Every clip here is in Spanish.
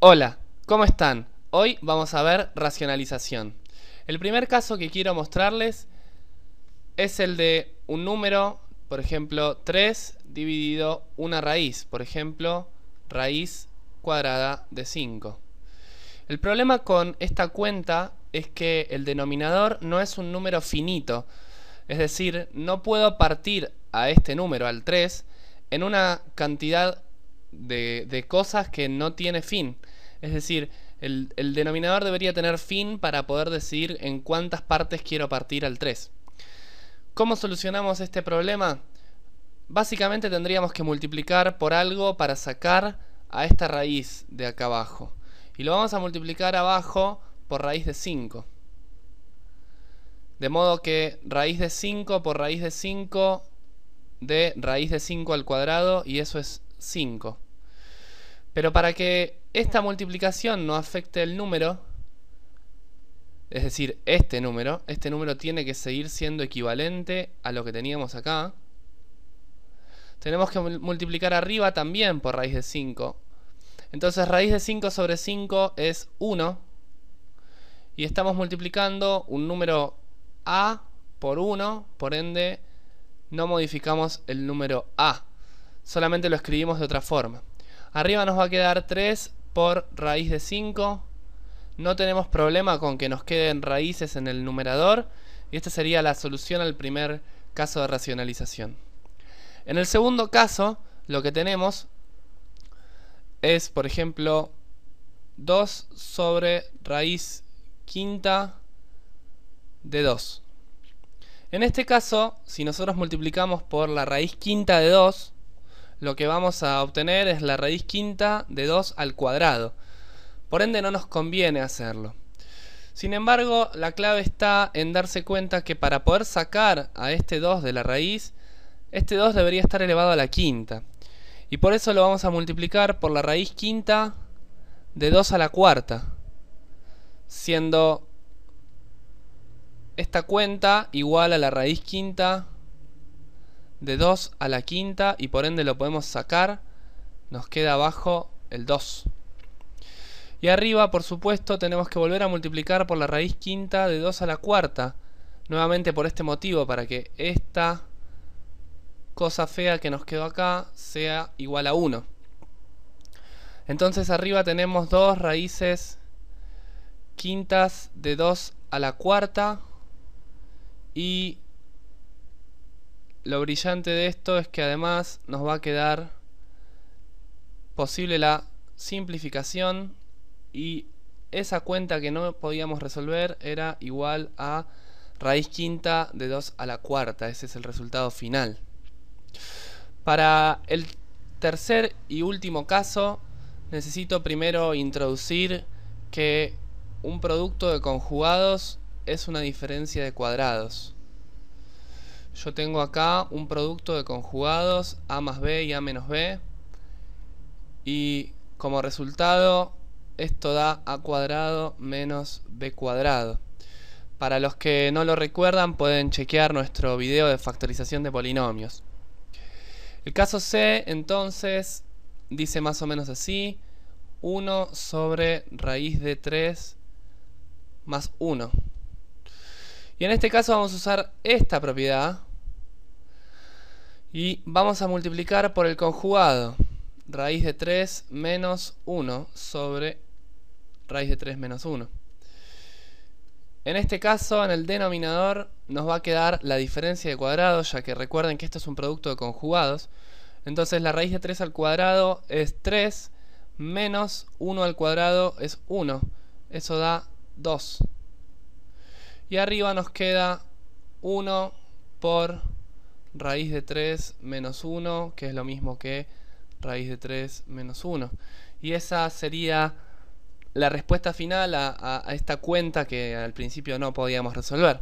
Hola, ¿cómo están? Hoy vamos a ver racionalización. El primer caso que quiero mostrarles es el de un número, por ejemplo, 3 dividido una raíz, por ejemplo, raíz cuadrada de 5. El problema con esta cuenta es que el denominador no es un número finito, es decir, no puedo partir a este número, al 3, en una cantidad de, de cosas que no tiene fin es decir, el, denominador debería tener fin para poder decir en cuántas partes quiero partir al 3. ¿Cómo solucionamos este problema? Básicamente tendríamos que multiplicar por algo para sacar a esta raíz de acá abajo. Y lo vamos a multiplicar abajo por raíz de 5. De modo que raíz de 5 por raíz de 5 de raíz de 5 al cuadrado y eso es 5. Pero para que esta multiplicación no afecte el número, es decir, este número, este número tiene que seguir siendo equivalente a lo que teníamos acá. Tenemos que multiplicar arriba también por raíz de 5. Entonces raíz de 5 sobre 5 es 1. Y estamos multiplicando un número A por 1, por ende no modificamos el número A. Solamente lo escribimos de otra forma. Arriba nos va a quedar 3 por raíz de 5. No tenemos problema con que nos queden raíces en el numerador. Y esta sería la solución al primer caso de racionalización. En el segundo caso, lo que tenemos es, por ejemplo, 2 sobre raíz quinta de 2. En este caso, si nosotros multiplicamos por la raíz quinta de 2, lo que vamos a obtener es la raíz quinta de 2 al cuadrado. Por ende no nos conviene hacerlo. Sin embargo, la clave está en darse cuenta que para poder sacar a este 2 de la raíz, este 2 debería estar elevado a la quinta. Y por eso lo vamos a multiplicar por la raíz quinta de 2 a la cuarta. Siendo esta cuenta igual a la raíz quinta de 2 a la quinta y por ende lo podemos sacar. Nos queda abajo el 2. Y arriba, por supuesto, tenemos que volver a multiplicar por la raíz quinta de 2 a la cuarta. Nuevamente por este motivo, para que esta cosa fea que nos quedó acá sea igual a 1. Entonces arriba tenemos dos raíces quintas de 2 a la cuarta y lo brillante de esto es que además nos va a quedar posible la simplificación y esa cuenta que no podíamos resolver era igual a raíz quinta de 2 a la cuarta. Ese es el resultado final. Para el tercer y último caso, necesito primero introducir que un producto de conjugados es una diferencia de cuadrados. Yo tengo acá un producto de conjugados A más B y A menos B. Y como resultado, esto da A cuadrado menos B cuadrado. Para los que no lo recuerdan, pueden chequear nuestro video de factorización de polinomios. El caso C, entonces, dice más o menos así. 1 sobre raíz de 3 más 1. Y en este caso vamos a usar esta propiedad y vamos a multiplicar por el conjugado. Raíz de 3 menos 1 sobre raíz de 3 menos 1. En este caso, en el denominador, nos va a quedar la diferencia de cuadrados, ya que recuerden que esto es un producto de conjugados. Entonces la raíz de 3 al cuadrado es 3, menos 1 al cuadrado es 1. Eso da 2. Y arriba nos queda 1 por raíz de 3 menos 1, que es lo mismo que raíz de 3 menos 1. Y esa sería la respuesta final a, esta cuenta que al principio no podíamos resolver.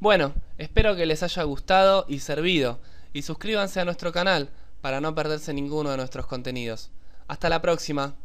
Bueno, espero que les haya gustado y servido. Y suscríbanse a nuestro canal para no perderse ninguno de nuestros contenidos. Hasta la próxima.